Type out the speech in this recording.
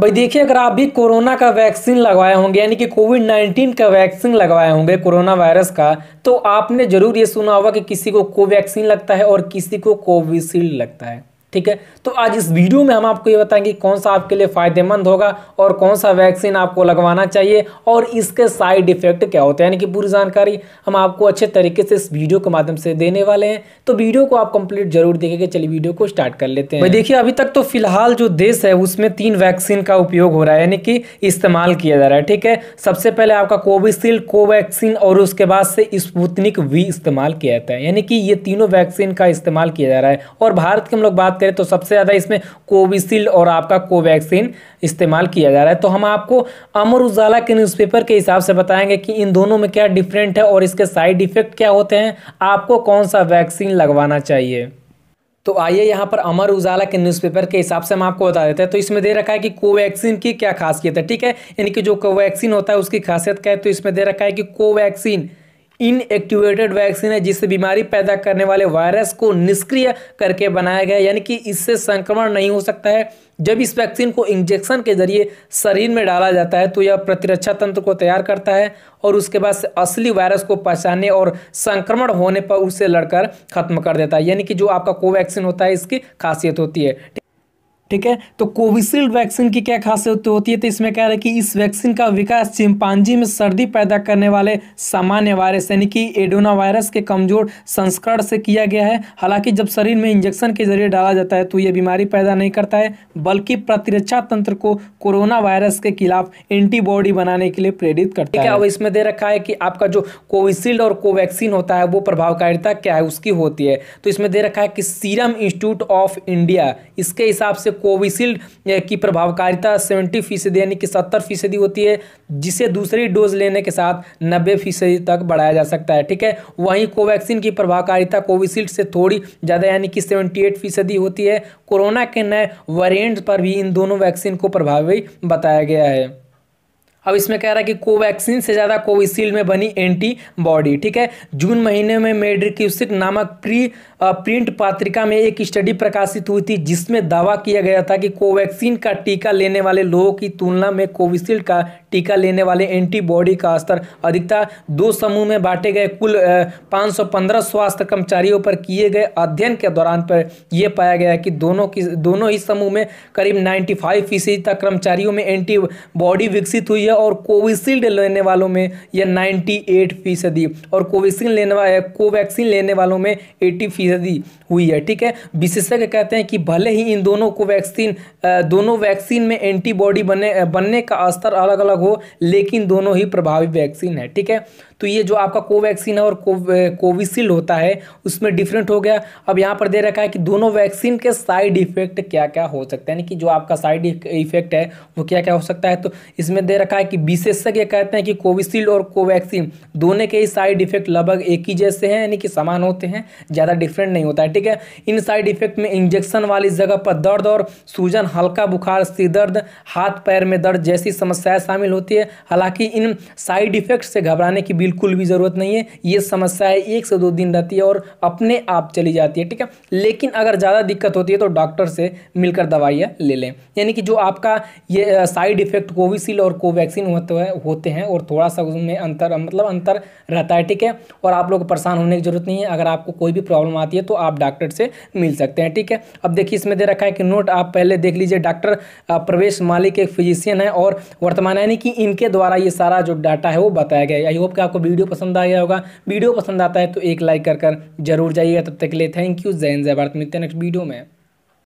भाई देखिए अगर आप भी कोरोना का वैक्सीन लगवाए होंगे यानी कि कोविड नाइन्टीन का वैक्सीन लगवाए होंगे कोरोना वायरस का तो आपने जरूर ये सुना होगा कि किसी को कोवैक्सीन लगता है और किसी को कोविशील्ड लगता है ठीक है तो आज इस वीडियो में हम आपको ये बताएंगे कौन सा आपके लिए फ़ायदेमंद होगा और कौन सा वैक्सीन आपको लगवाना चाहिए और इसके साइड इफेक्ट क्या होते हैं यानी कि पूरी जानकारी हम आपको अच्छे तरीके से इस वीडियो के माध्यम से देने वाले हैं तो वीडियो को आप कंप्लीट जरूर देखेंगे चलिए वीडियो को स्टार्ट कर लेते हैं देखिए अभी तक तो फिलहाल जो देश है उसमें तीन वैक्सीन का उपयोग हो रहा है यानी कि इस्तेमाल किया जा रहा है ठीक है सबसे पहले आपका कोविशील्ड कोवैक्सीन और उसके बाद से स्पुतनिक वी इस्तेमाल किया जाता है यानी कि ये तीनों वैक्सीन का इस्तेमाल किया जा रहा है और भारत की हम लोग बात करें तो सबसे ज़्यादा इसमें कोविशील्ड और आपका कोवैक्सीन इस्तेमाल किया जा रहा है तो हम आपको अमर उजाला के न्यूज़पेपर के हिसाब से बताएंगे कि इन दोनों में क्या डिफरेंट है और इसके साइड इफेक्ट क्या होते हैं आपको कौन सा वैक्सीन लगवाना चाहिए तो आइए यहाँ पर अमर उजाला के न्यूज़पेपर के हिसाब से हम आपको बता देते हैं तो इसमें दे रखा है कि कोवैक्सीन की क्या खासियत है ठीक है यानी कि जो कोवैक्सीन होता है उसकी खासियत क्या है तो इसमें दे रखा है कि कोवैक्सीन इनएक्टिवेटेड वैक्सीन है जिससे बीमारी पैदा करने वाले वायरस को निष्क्रिय करके बनाया गया यानी कि इससे संक्रमण नहीं हो सकता है जब इस वैक्सीन को इंजेक्शन के जरिए शरीर में डाला जाता है तो यह प्रतिरक्षा तंत्र को तैयार करता है और उसके बाद से असली वायरस को पहचानने और संक्रमण होने पर उसे लड़कर खत्म कर देता है यानी कि जो आपका कोवैक्सीन होता है इसकी खासियत होती है ठीक है तो कोविशील्ड वैक्सीन की क्या खासियत तो होती है तो इसमें कह रहे हैं कि इस वैक्सीन का विकास चिंपांजी में सर्दी पैदा करने वाले सामान्य वायरस यानी कि एडोना वायरस के कमजोर संस्करण से किया गया है हालांकि जब शरीर में इंजेक्शन के जरिए डाला जाता है तो यह बीमारी पैदा नहीं करता है बल्कि प्रतिरक्षा तंत्र को कोरोना वायरस के खिलाफ एंटीबॉडी बनाने के लिए प्रेरित करता है अब इसमें दे रखा है कि आपका जो कोविशील्ड और कोवैक्सीन होता है वो प्रभावकारिता क्या है उसकी होती है तो इसमें दे रखा है कि सीरम इंस्टीट्यूट ऑफ इंडिया इसके हिसाब से कोविशील्ड की प्रभावकारिता सेवेंटी फीसदी यानी कि सत्तर फीसदी होती है जिसे दूसरी डोज लेने के साथ नब्बे फीसदी तक बढ़ाया जा सकता है ठीक है वहीं कोवैक्सीन की प्रभावकारिता कोविशील्ड से थोड़ी ज़्यादा यानी कि सेवेंटी एट फीसदी होती है कोरोना के नए वेरियंट पर भी इन दोनों वैक्सीन को प्रभावी बताया गया है अब इसमें कह रहा है कि कोवैक्सीन से ज़्यादा कोविशील्ड में बनी एंटीबॉडी ठीक है जून महीने में मेड्रिक्यूसिक नामक प्री प्रिंट पत्रिका में एक स्टडी प्रकाशित हुई थी जिसमें दावा किया गया था कि कोवैक्सीन का टीका लेने वाले लोगों की तुलना में कोविशील्ड का टीका लेने वाले एंटीबॉडी का स्तर अधिकता दो समूह में बांटे गए कुल पाँच स्वास्थ्य कर्मचारियों पर किए गए अध्ययन के दौरान पर यह पाया गया कि दोनों की दोनों ही समूह में करीब 95 फीसदी तक कर्मचारियों में एंटीबॉडी विकसित हुई है और कोविशील्ड लेने वालों में यह एट फीसदी और कोविशील्ड लेने वाले कोवैक्सीन लेने वालों में एट्टी फीसदी हुई है ठीक है विशेषज्ञ कहते हैं कि भले ही इन दोनों कोवैक्सीन दोनों वैक्सीन में एंटीबॉडी बने बनने का स्तर अलग अलग हो लेकिन दोनों ही प्रभावी वैक्सीन है ठीक है तो ये जो आपका कोवैक्सीन है और कोविशील्ड होता है उसमें डिफरेंट हो गया अब यहाँ पर दे रखा है कि दोनों वैक्सीन के साइड इफेक्ट क्या क्या हो सकते हैं यानी कि जो आपका साइड इफेक्ट है वो क्या क्या हो सकता है तो इसमें दे रखा है कि विशेषज्ञ कहते हैं कि कोविशील्ड और कोवैक्सीन दोनों के ही साइड इफेक्ट लगभग एक ही जैसे हैं यानी कि समान होते हैं ज़्यादा डिफरेंट नहीं होता है ठीक है इन साइड इफेक्ट में इंजेक्शन वाली जगह पर दर्द और सूजन हल्का बुखार सिरदर्द हाथ पैर में दर्द जैसी समस्याएं शामिल होती है हालांकि इन साइड इफेक्ट से घबराने की बिल्कुल भी ज़रूरत नहीं है ये समस्या एक से दो दिन रहती है और अपने आप चली जाती है ठीक है लेकिन अगर ज़्यादा दिक्कत होती है तो डॉक्टर से मिलकर दवाइयाँ ले लें यानी कि जो आपका ये साइड इफेक्ट कोविशील्ड और कोवैक्सीन होते हैं और थोड़ा सा उसमें अंतर मतलब अंतर रहता है ठीक है और आप लोग परेशान होने की जरूरत नहीं है अगर आपको कोई भी प्रॉब्लम आती है तो आप डॉक्टर से मिल सकते हैं ठीक है अब देखिए इसमें दे रखा है कि नोट आप पहले देख लीजिए डॉक्टर प्रवेश मालिक एक फिजिशियन है और वर्तमान यानी कि इनके द्वारा ये सारा जो डाटा है वो बताया गया आई होप कि आपको आपको वीडियो पसंद आया होगा वीडियो पसंद आता है तो एक लाइक कर कर जरूर जाइएगा तब तक के लिए थैंक यू जैन जय भारत मिलते हैं नेक्स्ट वीडियो में